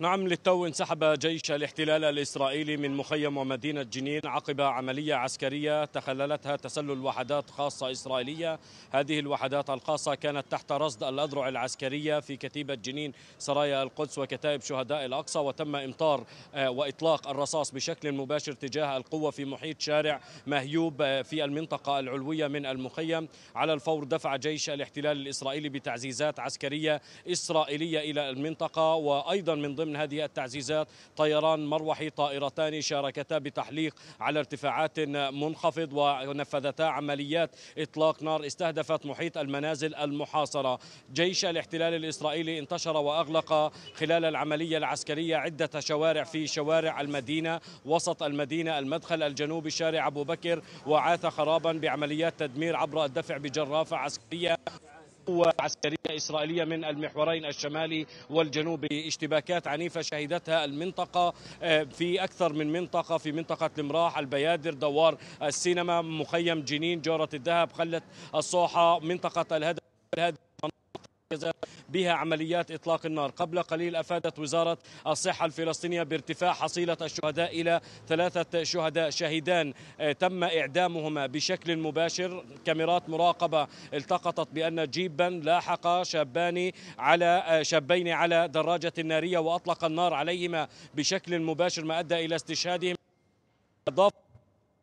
نعم للتو انسحب جيش الاحتلال الإسرائيلي من مخيم ومدينة جنين عقب عملية عسكرية تخللتها تسلل وحدات خاصة إسرائيلية هذه الوحدات الخاصة كانت تحت رصد الأذرع العسكرية في كتيبة جنين سرايا القدس وكتائب شهداء الأقصى وتم إمطار آه، وإطلاق الرصاص بشكل مباشر تجاه القوة في محيط شارع مهيوب آه، في المنطقة العلوية من المخيم على الفور دفع جيش الاحتلال الإسرائيلي بتعزيزات عسكرية إسرائيلية إلى المنطقة وأيضا من ضمن ضمن هذه التعزيزات طيران مروحي طائرتان شاركتا بتحليق على ارتفاعات منخفض ونفذتا عمليات إطلاق نار استهدفت محيط المنازل المحاصرة جيش الاحتلال الإسرائيلي انتشر وأغلق خلال العملية العسكرية عدة شوارع في شوارع المدينة وسط المدينة المدخل الجنوبي شارع أبو بكر وعاث خرابا بعمليات تدمير عبر الدفع بجرافة عسكرية قوة عسكرية إسرائيلية من المحورين الشمالي والجنوبي اشتباكات عنيفة شهدتها المنطقة آه، في أكثر من منطقة في منطقة المراح البيادر دوار السينما مخيم جنين جورة الذهب خلة الصوحة منطقة الهدف بها عمليات إطلاق النار قبل قليل أفادت وزارة الصحة الفلسطينية بارتفاع حصيلة الشهداء إلى ثلاثة شهداء شهيدان آه، تم إعدامهما بشكل مباشر كاميرات مراقبة التقطت بأن جيبا لاحق شابان على آه، شابين على دراجة نارية وأطلق النار عليهما بشكل مباشر ما أدى إلى استشهادهم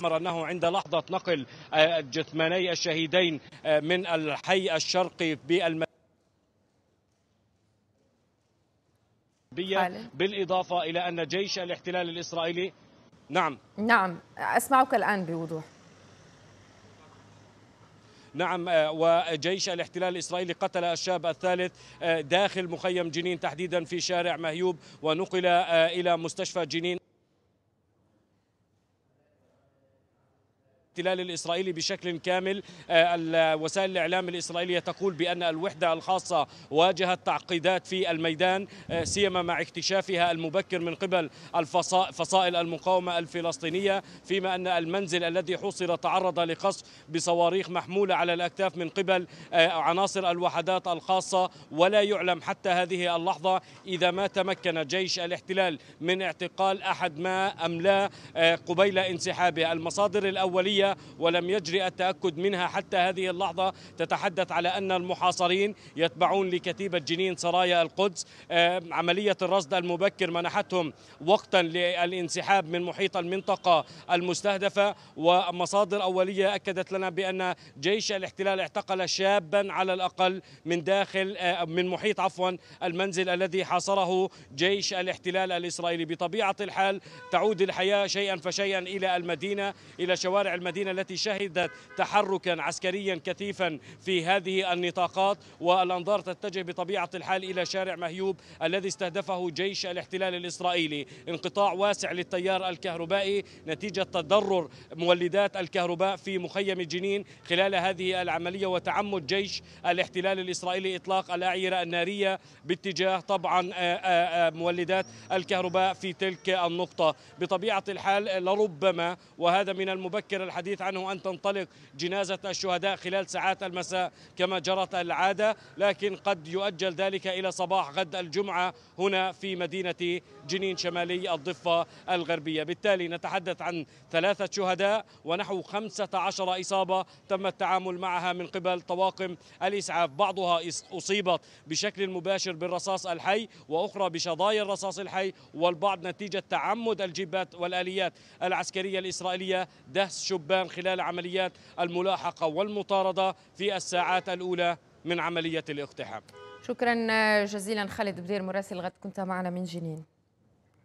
أنه عند لحظة نقل آه، جثماني الشهيدين من الحي الشرقي بالمدينة بالإضافة إلى أن جيش الاحتلال الإسرائيلي نعم نعم أسمعك الآن بوضوح نعم آه، وجيش الاحتلال الإسرائيلي قتل الشاب الثالث آه، داخل مخيم جنين تحديدا في شارع مهيوب ونقل آه، إلى مستشفى جنين الاحتلال الإسرائيلي بشكل كامل آه، وسائل الإعلام الإسرائيلية تقول بأن الوحدة الخاصة واجهت تعقيدات في الميدان آه، سيما مع اكتشافها المبكر من قبل فصائل المقاومة الفلسطينية فيما أن المنزل الذي حوصر تعرض لقصف بصواريخ محمولة على الأكتاف من قبل آه، عناصر الوحدات الخاصة ولا يعلم حتى هذه اللحظة إذا ما تمكن جيش الاحتلال من اعتقال أحد ما أم لا قبيل انسحابه المصادر الأولية العسكرية ولم يجري التأكد منها حتى هذه اللحظة تتحدث على أن المحاصرين يتبعون لكتيبة جنين سرايا القدس عملية الرصد المبكر منحتهم وقتا للانسحاب من محيط المنطقة المستهدفة ومصادر أولية أكدت لنا بأن جيش الاحتلال اعتقل شابا على الأقل من داخل آه، من محيط عفوا المنزل الذي حاصره جيش الاحتلال الإسرائيلي بطبيعة الحال تعود الحياة شيئا فشيئا إلى المدينة إلى شوارع المدينة المدينة التي شهدت تحركا عسكريا كثيفا في هذه النطاقات والأنظار تتجه بطبيعة الحال إلى شارع مهيوب الذي استهدفه جيش الاحتلال الإسرائيلي انقطاع واسع للتيار الكهربائي نتيجة تضرر مولدات الكهرباء في مخيم جنين خلال هذه العملية وتعمد جيش الاحتلال الإسرائيلي إطلاق الأعيرة النارية باتجاه طبعا آه، آه، آه، مولدات الكهرباء في تلك النقطة بطبيعة الحال لربما وهذا من المبكر الحديث الحديث عنه أن تنطلق جنازة الشهداء خلال ساعات المساء كما جرت العادة لكن قد يؤجل ذلك إلى صباح غد الجمعة هنا في مدينة جنين شمالي الضفة الغربية بالتالي نتحدث عن ثلاثة شهداء ونحو 15 إصابة تم التعامل معها من قبل طواقم الإسعاف بعضها أصيبت بشكل مباشر بالرصاص الحي وأخرى بشظايا الرصاص الحي والبعض نتيجة تعمد الجبات والآليات العسكرية الإسرائيلية دهس شبان الشبان خلال عمليات الملاحقة والمطاردة في الساعات الأولى من عملية الاقتحام شكرا جزيلا خالد بدير مراسل غد كنت معنا من جنين